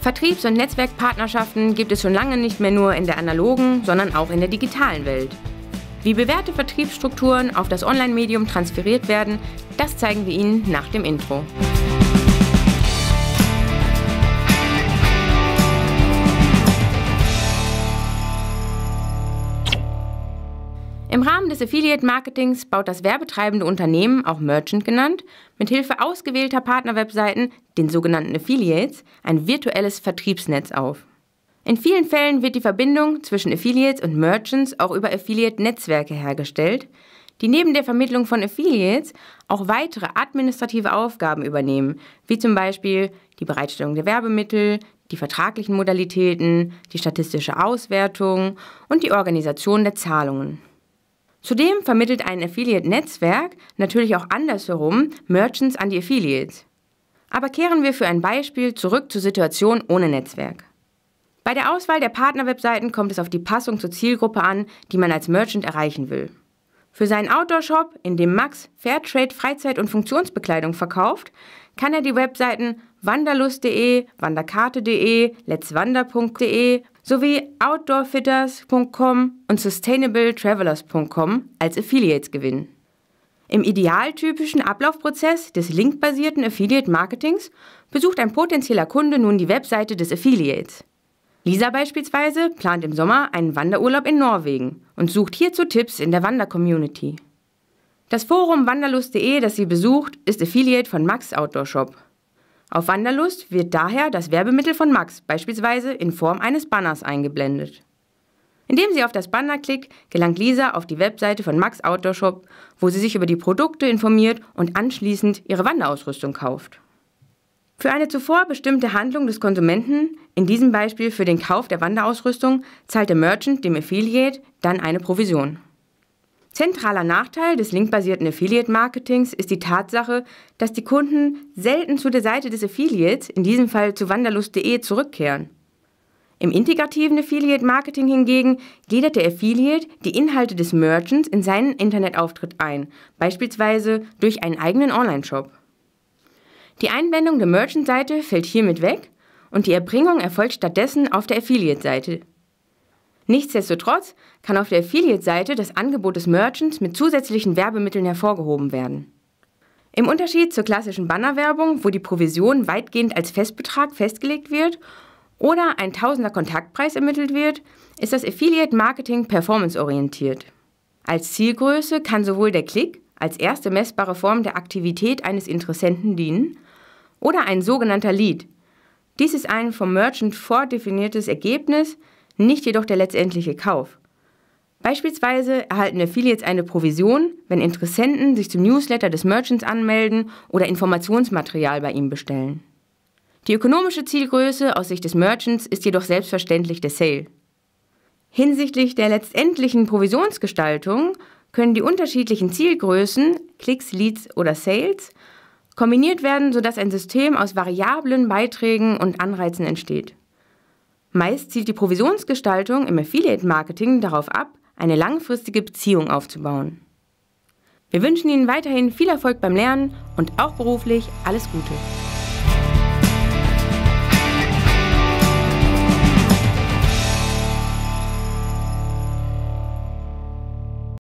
Vertriebs- und Netzwerkpartnerschaften gibt es schon lange nicht mehr nur in der analogen, sondern auch in der digitalen Welt. Wie bewährte Vertriebsstrukturen auf das Online-Medium transferiert werden, das zeigen wir Ihnen nach dem Intro. Im Rahmen des Affiliate Marketings baut das werbetreibende Unternehmen, auch Merchant genannt, mit Hilfe ausgewählter Partnerwebseiten, den sogenannten Affiliates, ein virtuelles Vertriebsnetz auf. In vielen Fällen wird die Verbindung zwischen Affiliates und Merchants auch über Affiliate-Netzwerke hergestellt, die neben der Vermittlung von Affiliates auch weitere administrative Aufgaben übernehmen, wie zum Beispiel die Bereitstellung der Werbemittel, die vertraglichen Modalitäten, die statistische Auswertung und die Organisation der Zahlungen. Zudem vermittelt ein Affiliate-Netzwerk natürlich auch andersherum Merchants an die Affiliates. Aber kehren wir für ein Beispiel zurück zur Situation ohne Netzwerk. Bei der Auswahl der Partnerwebseiten kommt es auf die Passung zur Zielgruppe an, die man als Merchant erreichen will. Für seinen Outdoor-Shop, in dem Max Fairtrade Freizeit- und Funktionsbekleidung verkauft, kann er die Webseiten wanderlust.de, wanderkarte.de, letzwander.de sowie outdoorfitters.com und sustainabletravelers.com als Affiliates gewinnen. Im idealtypischen Ablaufprozess des linkbasierten Affiliate Marketings besucht ein potenzieller Kunde nun die Webseite des Affiliates. Lisa beispielsweise plant im Sommer einen Wanderurlaub in Norwegen und sucht hierzu Tipps in der Wander-Community. Das Forum wanderlust.de, das sie besucht, ist Affiliate von Max Outdoor Shop. Auf Wanderlust wird daher das Werbemittel von Max beispielsweise in Form eines Banners eingeblendet. Indem sie auf das Banner klickt, gelangt Lisa auf die Webseite von Max Outdoor Shop, wo sie sich über die Produkte informiert und anschließend ihre Wanderausrüstung kauft. Für eine zuvor bestimmte Handlung des Konsumenten, in diesem Beispiel für den Kauf der Wanderausrüstung, zahlt der Merchant dem Affiliate dann eine Provision. Zentraler Nachteil des linkbasierten Affiliate-Marketings ist die Tatsache, dass die Kunden selten zu der Seite des Affiliates, in diesem Fall zu wanderlust.de, zurückkehren. Im integrativen Affiliate-Marketing hingegen gliedert der Affiliate die Inhalte des Merchants in seinen Internetauftritt ein, beispielsweise durch einen eigenen Online-Shop. Die Einblendung der Merchant-Seite fällt hiermit weg und die Erbringung erfolgt stattdessen auf der Affiliate-Seite. Nichtsdestotrotz kann auf der Affiliate-Seite das Angebot des Merchants mit zusätzlichen Werbemitteln hervorgehoben werden. Im Unterschied zur klassischen Bannerwerbung, wo die Provision weitgehend als Festbetrag festgelegt wird oder ein Tausender Kontaktpreis ermittelt wird, ist das Affiliate Marketing performanceorientiert. Als Zielgröße kann sowohl der Klick als erste messbare Form der Aktivität eines Interessenten dienen oder ein sogenannter Lead. Dies ist ein vom Merchant vordefiniertes Ergebnis, nicht jedoch der letztendliche Kauf. Beispielsweise erhalten Affiliates eine Provision, wenn Interessenten sich zum Newsletter des Merchants anmelden oder Informationsmaterial bei ihm bestellen. Die ökonomische Zielgröße aus Sicht des Merchants ist jedoch selbstverständlich der Sale. Hinsichtlich der letztendlichen Provisionsgestaltung können die unterschiedlichen Zielgrößen, Klicks, Leads oder Sales, kombiniert werden, sodass ein System aus variablen Beiträgen und Anreizen entsteht. Meist zielt die Provisionsgestaltung im Affiliate-Marketing darauf ab, eine langfristige Beziehung aufzubauen. Wir wünschen Ihnen weiterhin viel Erfolg beim Lernen und auch beruflich alles Gute.